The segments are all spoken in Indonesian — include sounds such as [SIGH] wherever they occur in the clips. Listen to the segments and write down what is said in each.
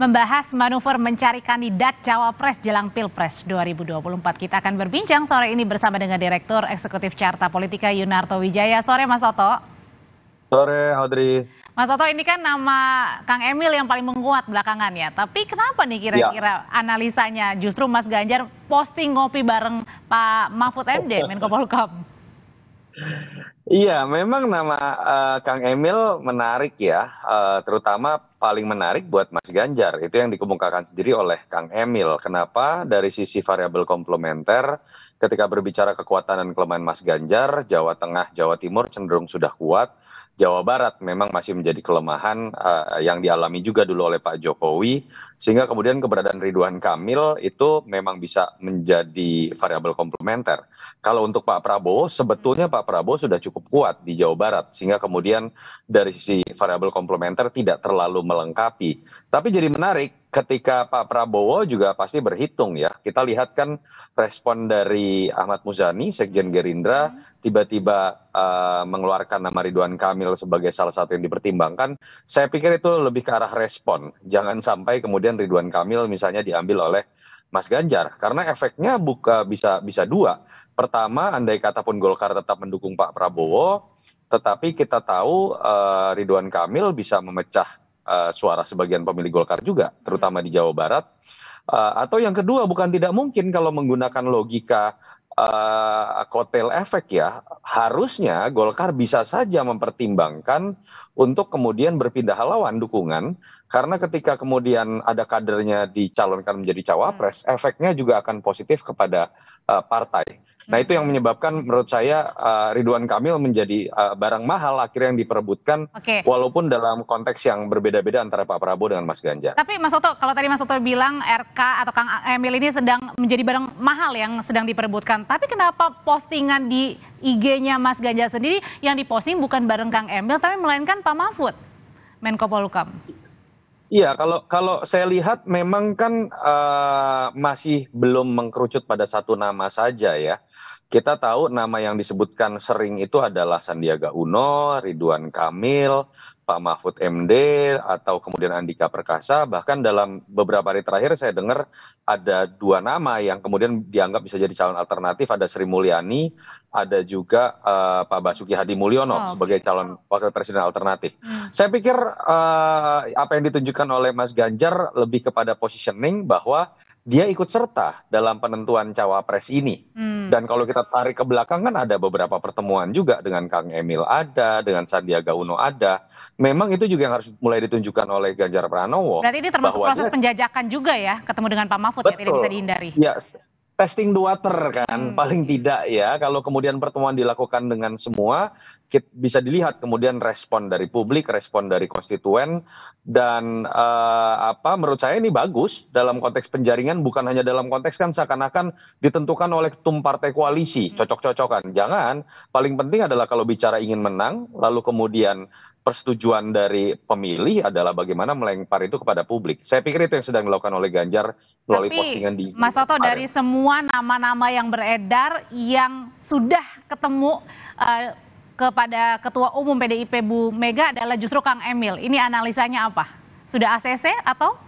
membahas manuver mencari kandidat cawapres jelang Pilpres 2024. Kita akan berbincang sore ini bersama dengan Direktur Eksekutif Carta Politika Yunarto Wijaya. Sore Mas Toto. Sore Audrey. Mas Toto ini kan nama Kang Emil yang paling menguat belakangan ya. Tapi kenapa nih kira-kira ya. analisanya justru Mas Ganjar posting ngopi bareng Pak Mahfud MD Menko Polkam? [LAUGHS] Iya, memang nama uh, Kang Emil menarik ya, uh, terutama paling menarik buat Mas Ganjar. Itu yang dikemukakan sendiri oleh Kang Emil. Kenapa? Dari sisi variabel komplementer, ketika berbicara kekuatan dan kelemahan Mas Ganjar, Jawa Tengah, Jawa Timur cenderung sudah kuat. Jawa Barat memang masih menjadi kelemahan uh, yang dialami juga dulu oleh Pak Jokowi, sehingga kemudian keberadaan Ridwan Kamil itu memang bisa menjadi variabel komplementer. Kalau untuk Pak Prabowo, sebetulnya Pak Prabowo sudah cukup kuat di Jawa Barat, sehingga kemudian dari sisi variabel komplementer tidak terlalu melengkapi. Tapi jadi menarik ketika Pak Prabowo juga pasti berhitung ya. Kita lihat kan respon dari Ahmad Muzani, Sekjen Gerindra, hmm. tiba-tiba uh, mengeluarkan nama Ridwan Kamil sebagai salah satu yang dipertimbangkan. Saya pikir itu lebih ke arah respon. Jangan sampai kemudian Ridwan Kamil misalnya diambil oleh Mas Ganjar karena efeknya buka bisa bisa dua pertama andai kata pun Golkar tetap mendukung Pak Prabowo, tetapi kita tahu uh, Ridwan Kamil bisa memecah uh, suara sebagian pemilih Golkar juga, terutama di Jawa Barat. Uh, atau yang kedua bukan tidak mungkin kalau menggunakan logika uh, kotel efek ya, harusnya Golkar bisa saja mempertimbangkan untuk kemudian berpindah halawan dukungan karena ketika kemudian ada kadernya dicalonkan menjadi cawapres, hmm. efeknya juga akan positif kepada uh, partai nah itu yang menyebabkan menurut saya eh, ridwan kamil menjadi eh, barang mahal akhirnya yang diperebutkan walaupun dalam konteks yang berbeda-beda antara pak prabowo dengan mas ganjar tapi mas oto kalau tadi mas oto bilang rk atau kang emil ini sedang menjadi barang mahal yang sedang diperebutkan tapi kenapa postingan di IG-nya Mas Ganjar sendiri yang diposting bukan bareng Kang Emil tapi melainkan Pak Mahfud Menko Polukam. Iya, kalau kalau saya lihat memang kan uh, masih belum mengkerucut pada satu nama saja ya kita tahu nama yang disebutkan sering itu adalah Sandiaga Uno, Ridwan Kamil, Pak Mahfud MD atau kemudian Andika Perkasa bahkan dalam beberapa hari terakhir saya dengar ada dua nama yang kemudian dianggap bisa jadi calon alternatif ada Sri Mulyani ada juga uh, Pak Basuki Hadi Mulyono oh, sebagai gitu. calon wakil presiden alternatif. Hmm. Saya pikir uh, apa yang ditunjukkan oleh Mas Ganjar lebih kepada positioning bahwa dia ikut serta dalam penentuan cawapres ini. Hmm. Dan kalau kita tarik ke belakang kan ada beberapa pertemuan juga dengan Kang Emil ada, dengan Sandiaga Uno ada. Memang itu juga yang harus mulai ditunjukkan oleh Ganjar Pranowo. Berarti ini termasuk proses penjajakan juga ya, ketemu dengan Pak Mahfud betul, ya, tidak bisa dihindari. Yes. Ya, testing the water kan, hmm. paling tidak ya. Kalau kemudian pertemuan dilakukan dengan semua, bisa dilihat kemudian respon dari publik, respon dari konstituen dan uh, apa menurut saya ini bagus dalam konteks penjaringan bukan hanya dalam konteks kan seakan-akan ditentukan oleh ketum partai koalisi hmm. cocok-cocokan. Jangan, paling penting adalah kalau bicara ingin menang lalu kemudian persetujuan dari pemilih adalah bagaimana melempar itu kepada publik. Saya pikir itu yang sedang dilakukan oleh Ganjar melalui Tapi, postingan di Mas Toto dari semua nama-nama yang beredar yang sudah ketemu uh, kepada Ketua Umum PDIP Bu Mega adalah justru Kang Emil. Ini analisanya apa? Sudah ACC atau?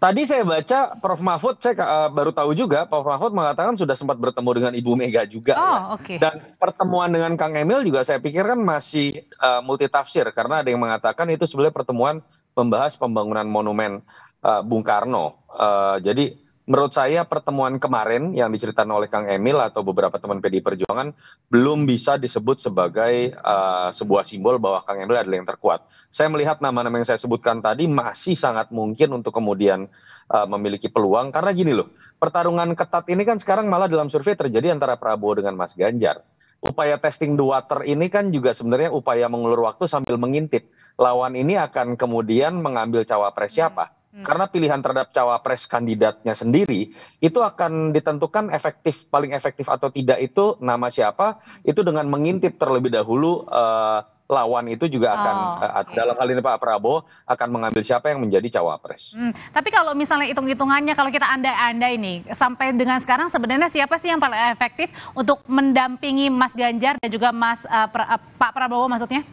Tadi saya baca Prof Mahfud, saya uh, baru tahu juga Prof Mahfud mengatakan sudah sempat bertemu dengan Ibu Mega juga. Oh, ya. okay. Dan pertemuan dengan Kang Emil juga saya pikir kan masih uh, multitafsir karena ada yang mengatakan itu sebenarnya pertemuan membahas pembangunan monumen uh, Bung Karno. Uh, jadi menurut saya pertemuan kemarin yang diceritakan oleh Kang Emil atau beberapa teman PD Perjuangan belum bisa disebut sebagai uh, sebuah simbol bahwa Kang Emil adalah yang terkuat. Saya melihat nama-nama yang saya sebutkan tadi masih sangat mungkin untuk kemudian uh, memiliki peluang karena gini loh, pertarungan ketat ini kan sekarang malah dalam survei terjadi antara Prabowo dengan Mas Ganjar. Upaya testing the water ini kan juga sebenarnya upaya mengulur waktu sambil mengintip lawan ini akan kemudian mengambil cawapres siapa. Hmm. karena pilihan terhadap cawapres kandidatnya sendiri itu akan ditentukan efektif paling efektif atau tidak itu nama siapa itu dengan mengintip terlebih dahulu eh, lawan itu juga akan oh, eh, okay. dalam hal ini Pak Prabowo akan mengambil siapa yang menjadi cawapres. Hmm, tapi kalau misalnya hitung-hitungannya kalau kita anda-anda ini sampai dengan sekarang sebenarnya siapa sih yang paling efektif untuk mendampingi Mas Ganjar dan juga Mas uh, pra, uh, Pak Prabowo maksudnya?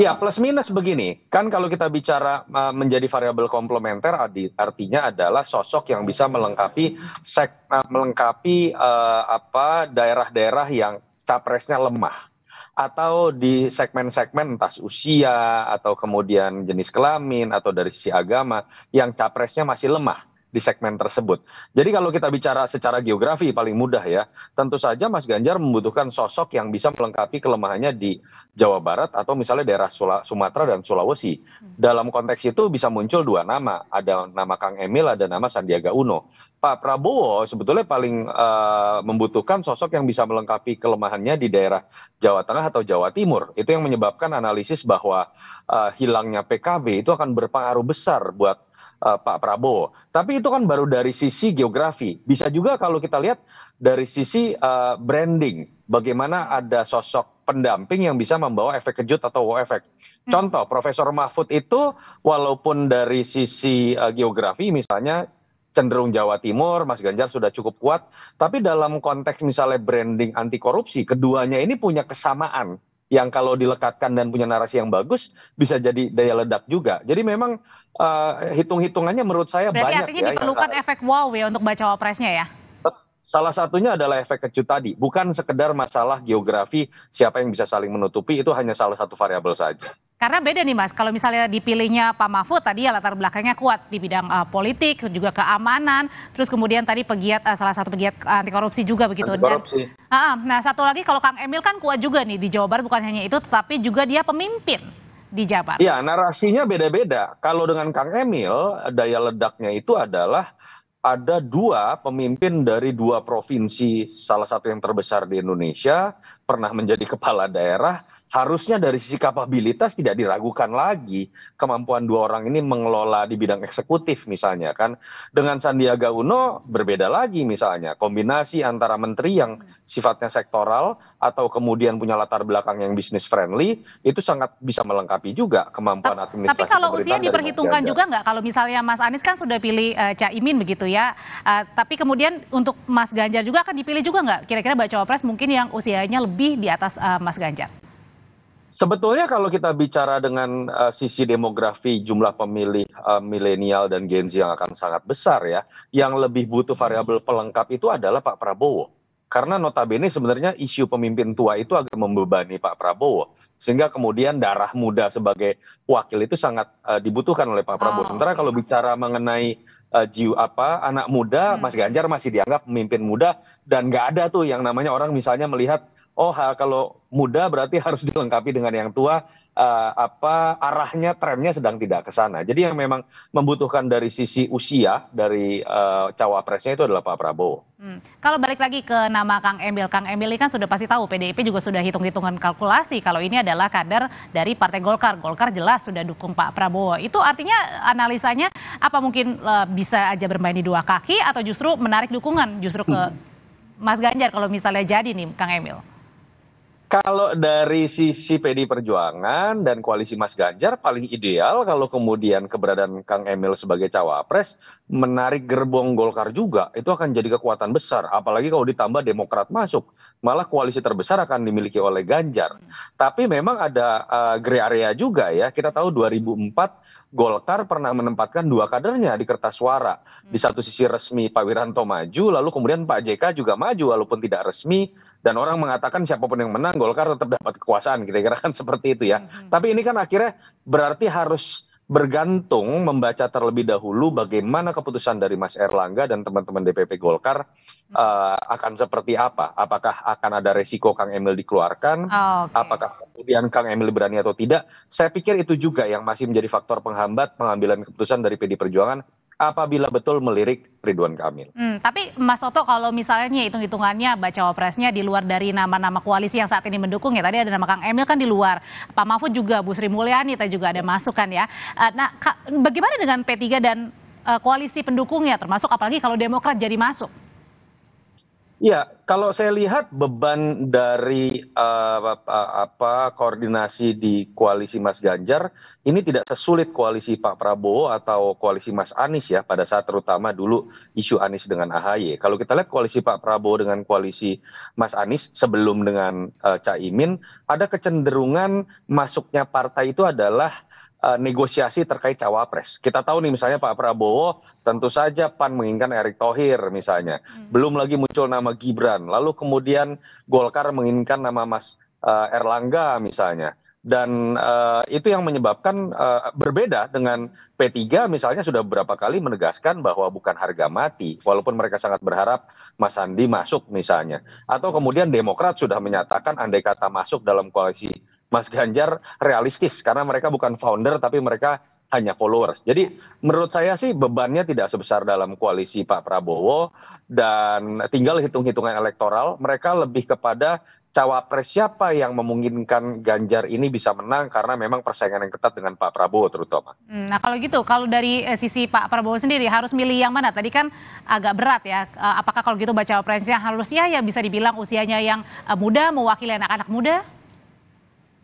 ya plus minus begini kan kalau kita bicara menjadi variabel komplementer artinya adalah sosok yang bisa melengkapi melengkapi eh, apa daerah daerah yang capresnya lemah atau di segmen-segmen entah usia atau kemudian jenis kelamin atau dari sisi agama yang capresnya masih lemah di segmen tersebut. Jadi kalau kita bicara secara geografi paling mudah ya, tentu saja Mas Ganjar membutuhkan sosok yang bisa melengkapi kelemahannya di Jawa Barat atau misalnya daerah Sumatera dan Sulawesi. Hmm. Dalam konteks itu bisa muncul dua nama, ada nama Kang Emil, ada nama Sandiaga Uno. Pak Prabowo sebetulnya paling uh, membutuhkan sosok yang bisa melengkapi kelemahannya di daerah Jawa Tengah atau Jawa Timur. Itu yang menyebabkan analisis bahwa uh, hilangnya PKB itu akan berpengaruh besar buat Eh, Pak Prabowo. Tapi itu kan baru dari sisi geografi. Bisa juga kalau kita lihat dari sisi uh, branding, bagaimana ada sosok pendamping yang bisa membawa efek kejut atau wow efek. Hmm. Contoh, Profesor Mahfud itu walaupun dari sisi uh, geografi misalnya cenderung Jawa Timur, Mas Ganjar sudah cukup kuat, tapi dalam konteks misalnya branding anti korupsi, keduanya ini punya kesamaan yang kalau dilekatkan dan punya narasi yang bagus bisa jadi daya ledak juga. Jadi memang uh, hitung-hitungannya menurut saya Berarti banyak artinya ya, diperlukan yang... efek wow ya untuk baca wapresnya ya. Salah satunya adalah efek kecut tadi, bukan sekedar masalah geografi siapa yang bisa saling menutupi itu hanya salah satu variabel saja. Karena beda nih Mas, kalau misalnya dipilihnya Pak Mahfud tadi ya latar belakangnya kuat di bidang uh, politik, juga keamanan, terus kemudian tadi pegiat uh, salah satu pegiat eh, anti korupsi juga begitu. Anti korupsi. Dan, uh, nah satu lagi kalau Kang Emil kan kuat juga nih di Jawa Barat bukan hanya itu, tetapi juga dia pemimpin di Jabar. Ya narasinya beda-beda. Kalau dengan Kang Emil daya ledaknya itu adalah ada dua pemimpin dari dua provinsi salah satu yang terbesar di indonesia pernah menjadi kepala daerah harusnya dari sisi kapabilitas tidak diragukan lagi kemampuan dua orang ini mengelola di bidang eksekutif misalnya kan dengan Sandiaga Uno berbeda lagi misalnya kombinasi antara menteri yang sifatnya sektoral atau kemudian punya latar belakang yang bisnis friendly itu sangat bisa melengkapi juga kemampuan tapi, administrasi tapi kalau usia diperhitungkan juga nggak kalau misalnya Mas Anies kan sudah pilih uh, Cak Imin begitu ya uh, tapi kemudian untuk Mas Ganjar juga akan dipilih juga nggak kira-kira baca cawapres mungkin yang usianya lebih di atas uh, Mas Ganjar Sebetulnya kalau kita bicara dengan uh, sisi demografi jumlah pemilih uh, milenial dan Gen Z yang akan sangat besar ya, yang lebih butuh variabel pelengkap itu adalah Pak Prabowo. Karena notabene sebenarnya isu pemimpin tua itu agak membebani Pak Prabowo. Sehingga kemudian darah muda sebagai wakil itu sangat uh, dibutuhkan oleh Pak Prabowo. Oh. Sementara kalau bicara mengenai uh, jiwa apa anak muda, hmm. Mas Ganjar masih dianggap pemimpin muda dan nggak ada tuh yang namanya orang misalnya melihat oh kalau muda berarti [LAUGHS] harus dilengkapi dengan yang tua uh, apa arahnya trennya sedang tidak ke sana. Jadi yang memang membutuhkan dari sisi usia dari uh, cawapresnya itu adalah Pak Prabowo. Hmm. Kalau balik lagi ke nama Kang Emil, Kang Emil kan sudah pasti tahu PDIP juga sudah hitung-hitungan kalkulasi kalau ini adalah kader dari Partai Golkar. Golkar jelas sudah dukung Pak Prabowo. Itu artinya analisanya apa mungkin uh, bisa aja bermain di dua kaki atau justru menarik dukungan justru ke hmm. Mas Ganjar kalau misalnya jadi nih Kang Emil. Kalau dari sisi PD Perjuangan dan koalisi Mas Ganjar paling ideal kalau kemudian keberadaan Kang Emil sebagai cawapres menarik gerbong Golkar juga itu akan jadi kekuatan besar apalagi kalau ditambah Demokrat masuk malah koalisi terbesar akan dimiliki oleh Ganjar. Tapi memang ada uh, eh, grey area juga ya. Kita tahu 2004 Golkar pernah menempatkan dua kadernya di kertas suara. Di hmm. satu sisi resmi Pak Wiranto maju, lalu kemudian Pak JK juga maju walaupun tidak resmi. Dan orang mengatakan siapapun yang menang Golkar tetap dapat kekuasaan, kira-kira kan [LAUGHS] seperti itu ya. Hmm, hmm. Tapi ini kan akhirnya berarti harus bergantung membaca terlebih dahulu bagaimana keputusan dari Mas Erlangga dan teman-teman DPP Golkar uh, akan seperti apa. Apakah akan ada resiko Kang Emil dikeluarkan? Oh, ah, okay. Apakah kemudian Kang Emil berani atau tidak? Saya pikir itu juga yang masih menjadi faktor penghambat pengambilan keputusan dari PD Perjuangan apabila betul melirik Ridwan Kamil. Hmm, tapi Mas Toto kalau misalnya hitung-hitungannya baca wapresnya di luar dari nama-nama koalisi yang saat ini mendukung ya tadi ada nama Kang Emil kan di luar, Pak Mahfud juga, Bu Sri Mulyani tadi juga ada masuk kan ya. ya. Eh, nah, bagaimana dengan P3 dan eh, koalisi pendukungnya termasuk apalagi kalau Demokrat jadi masuk? ya kalau saya lihat beban dari eh, eh, apa koordinasi di koalisi mas ganjar ini tidak sesulit koalisi pak prabowo atau koalisi mas anies ya pada saat terutama dulu isu anies dengan ahy kalau kita lihat koalisi pak prabowo dengan koalisi mas anies sebelum dengan eh, caimin ada kecenderungan masuknya partai itu adalah Eh, negosiasi terkait cawapres. Kita tahu nih misalnya Pak Prabowo tentu saja PAN menginginkan Erick Thohir misalnya. Hmm. Belum lagi muncul nama Gibran. Lalu kemudian Golkar menginginkan nama Mas uh, Erlangga misalnya. Dan uh, itu yang menyebabkan uh, berbeda dengan P3 misalnya sudah beberapa kali menegaskan bahwa bukan harga mati. Walaupun mereka sangat berharap Mas Sandi masuk misalnya. Atau kemudian Demokrat sudah menyatakan andai kata masuk dalam koalisi Mas Ganjar realistis karena mereka bukan founder tapi mereka hanya followers. Jadi menurut saya sih bebannya tidak sebesar dalam koalisi Pak Prabowo dan tinggal hitung-hitungan elektoral mereka lebih kepada cawapres siapa yang memungkinkan Ganjar ini bisa menang karena memang persaingan yang ketat dengan Pak Prabowo terutama. Hmm, nah kalau gitu kalau dari eh, sisi Pak Prabowo sendiri harus milih yang mana? Tadi kan agak berat ya. Eh, apakah kalau gitu baca cawapresnya harusnya ya bisa dibilang usianya yang eh, muda mewakili anak-anak muda?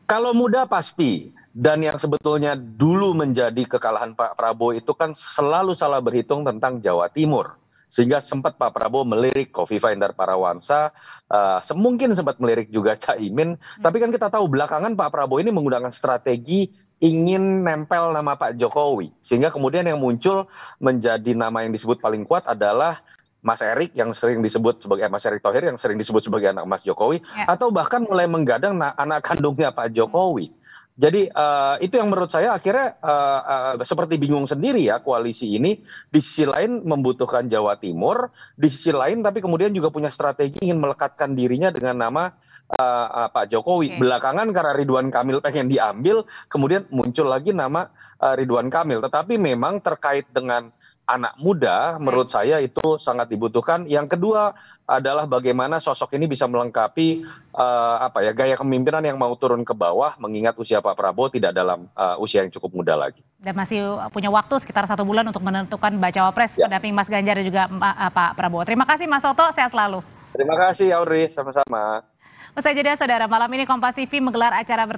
kalau muda pasti dan yang sebetulnya dulu menjadi kekalahan Pak Prabowo itu kan selalu salah berhitung tentang Jawa Timur sehingga sempat Pak Prabowo melirik Kofifa Indar Parawansa, uh, eh, semungkin sempat melirik juga Caimin, hmm. tapi kan kita tahu belakangan Pak Prabowo ini menggunakan strategi ingin nempel nama Pak Jokowi, sehingga kemudian yang muncul menjadi nama yang disebut paling kuat adalah Mas Erick yang sering disebut sebagai eh, Mas Erick Thohir yang sering disebut sebagai anak Mas Jokowi ya. atau bahkan mulai menggadang anak kandungnya Pak Jokowi. Jadi uh, itu yang menurut saya akhirnya uh, uh, seperti bingung sendiri ya koalisi ini di sisi lain membutuhkan Jawa Timur, di sisi lain tapi kemudian juga punya strategi ingin melekatkan dirinya dengan nama uh, uh, Pak Jokowi. Okay. Belakangan karena Ridwan Kamil pengen diambil, kemudian muncul lagi nama uh, Ridwan Kamil. Tetapi memang terkait dengan anak muda menurut saya itu sangat dibutuhkan. Yang kedua adalah bagaimana sosok ini bisa melengkapi uh, apa ya gaya kepemimpinan yang mau turun ke bawah mengingat usia Pak Prabowo tidak dalam uh, usia yang cukup muda lagi. Dan masih punya waktu sekitar satu bulan untuk menentukan baca wapres ya. pendamping Mas Ganjar dan juga uh, Pak Prabowo. Terima kasih Mas Soto, sehat selalu. Terima kasih Audrey, sama-sama. Usai jeda saudara, malam ini Kompas TV menggelar acara bertanya